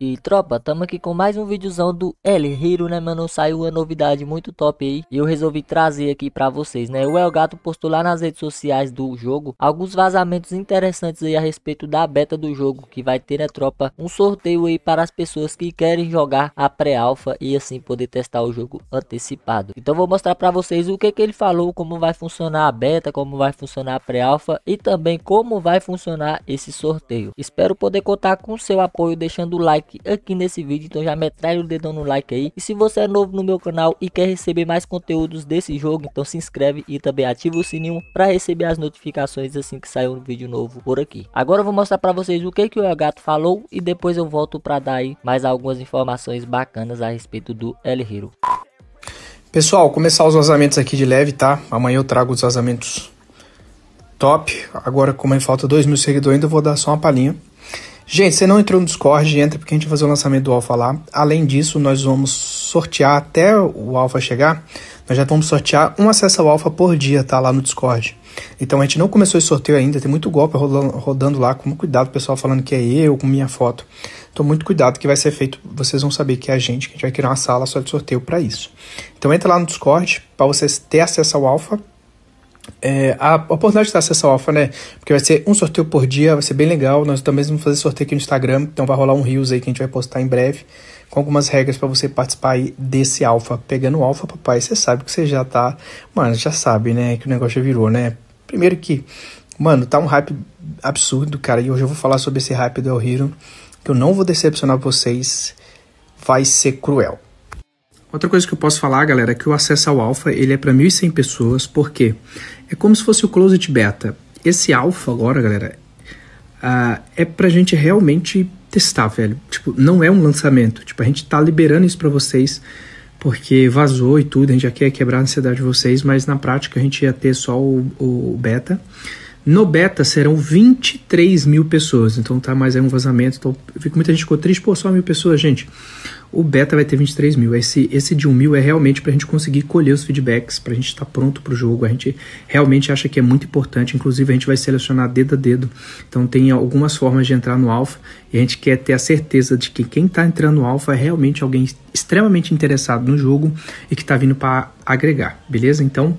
E tropa, tamo aqui com mais um videozão do El Hero, né mano, saiu uma novidade muito top aí E eu resolvi trazer aqui pra vocês, né O Elgato postou lá nas redes sociais do jogo Alguns vazamentos interessantes aí a respeito da beta do jogo Que vai ter, né tropa, um sorteio aí para as pessoas que querem jogar a pré-alfa E assim poder testar o jogo antecipado Então vou mostrar pra vocês o que que ele falou Como vai funcionar a beta, como vai funcionar a pré-alfa E também como vai funcionar esse sorteio Espero poder contar com seu apoio deixando o like like aqui nesse vídeo, então já metralha o dedão no like aí. E se você é novo no meu canal e quer receber mais conteúdos desse jogo, então se inscreve e também ativa o sininho para receber as notificações assim que sair um vídeo novo por aqui. Agora eu vou mostrar para vocês o que, que o El Gato falou e depois eu volto para dar aí mais algumas informações bacanas a respeito do El Hero. Pessoal, começar os vazamentos aqui de leve, tá? Amanhã eu trago os vazamentos top. Agora, como falta 2 mil seguidores ainda, eu vou dar só uma palhinha. Gente, se não entrou no Discord, entra porque a gente vai fazer o lançamento do Alpha lá. Além disso, nós vamos sortear até o Alpha chegar. Nós já vamos sortear um acesso ao Alpha por dia, tá? Lá no Discord. Então a gente não começou esse sorteio ainda, tem muito golpe rodando, rodando lá, com muito cuidado, pessoal falando que é eu, com minha foto. Então muito cuidado que vai ser feito, vocês vão saber que é a gente, que a gente vai criar uma sala só de sorteio para isso. Então entra lá no Discord para vocês ter acesso ao Alpha é, a oportunidade de dar acesso ao Alfa, né? Porque vai ser um sorteio por dia, vai ser bem legal. Nós também vamos fazer sorteio aqui no Instagram, então vai rolar um Reels aí que a gente vai postar em breve, com algumas regras para você participar aí desse Alfa. Pegando o Alfa, papai, você sabe que você já tá. Mano, já sabe, né? Que o negócio já virou, né? Primeiro que, mano, tá um hype absurdo, cara. E hoje eu vou falar sobre esse hype do El Hero, que eu não vou decepcionar vocês. Vai ser cruel. Outra coisa que eu posso falar, galera, é que o acesso ao alfa ele é para 1.100 pessoas, porque é como se fosse o closet beta. Esse alfa agora, galera, uh, é pra gente realmente testar, velho. Tipo, não é um lançamento. Tipo, a gente tá liberando isso para vocês porque vazou e tudo, a gente já quer quebrar a ansiedade de vocês, mas na prática a gente ia ter só o, o beta. No beta serão 23 mil pessoas, então tá mais é um vazamento. Então, muita gente ficou triste, pô, só mil pessoas, gente o beta vai ter 23 mil. Esse, esse de 1 mil é realmente para a gente conseguir colher os feedbacks, para a gente estar tá pronto para o jogo. A gente realmente acha que é muito importante. Inclusive, a gente vai selecionar dedo a dedo. Então, tem algumas formas de entrar no alfa e a gente quer ter a certeza de que quem está entrando no alfa é realmente alguém extremamente interessado no jogo e que está vindo para agregar, beleza? Então,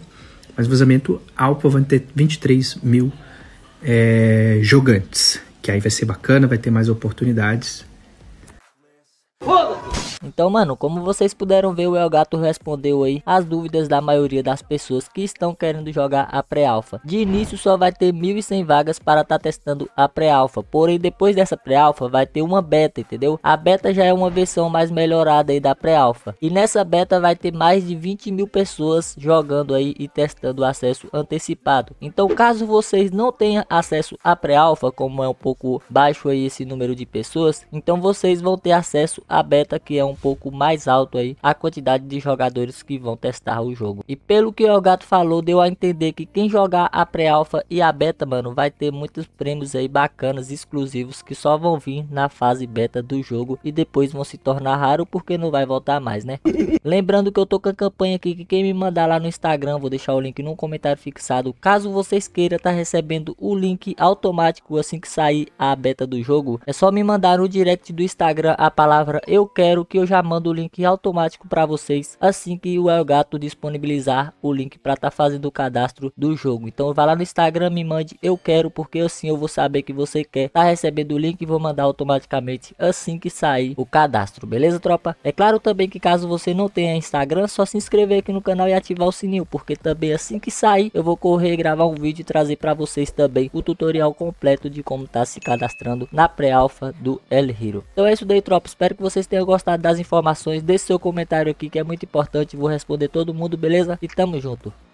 mas vazamento alfa vai ter 23 mil é, jogantes. Que aí vai ser bacana, vai ter mais oportunidades então, mano, como vocês puderam ver, o Elgato respondeu aí as dúvidas da maioria das pessoas que estão querendo jogar a pré-alfa. De início, só vai ter 1.100 vagas para estar tá testando a pré-alfa, porém depois dessa pré-alfa vai ter uma beta, entendeu? A beta já é uma versão mais melhorada aí da pré-alfa. E nessa beta vai ter mais de 20 mil pessoas jogando aí e testando o acesso antecipado. Então, caso vocês não tenham acesso à pré-alfa, como é um pouco baixo aí esse número de pessoas, então vocês vão ter acesso à beta que é um pouco mais alto aí a quantidade de jogadores que vão testar o jogo. E pelo que o Elgato falou, deu a entender que quem jogar a pré-alfa e a beta, mano, vai ter muitos prêmios aí bacanas, exclusivos, que só vão vir na fase beta do jogo e depois vão se tornar raro porque não vai voltar mais, né? Lembrando que eu tô com a campanha aqui que quem me mandar lá no Instagram, vou deixar o link no comentário fixado. Caso vocês queiram tá recebendo o link automático assim que sair a beta do jogo, é só me mandar no direct do Instagram a palavra eu quero que eu já mando o link automático para vocês assim que o Elgato disponibilizar o link para estar tá fazendo o cadastro do jogo. Então vai lá no Instagram, me mande eu quero, porque assim eu vou saber que você quer. Tá recebendo o link e vou mandar automaticamente assim que sair o cadastro, beleza tropa? É claro também que caso você não tenha Instagram, só se inscrever aqui no canal e ativar o sininho, porque também assim que sair eu vou correr gravar um vídeo e trazer para vocês também o tutorial completo de como tá se cadastrando na pré-alfa do El Hero. Então é isso daí tropa, espero que vocês tenham gostado da das informações, deixe seu comentário aqui que é muito importante, vou responder todo mundo, beleza? E tamo junto.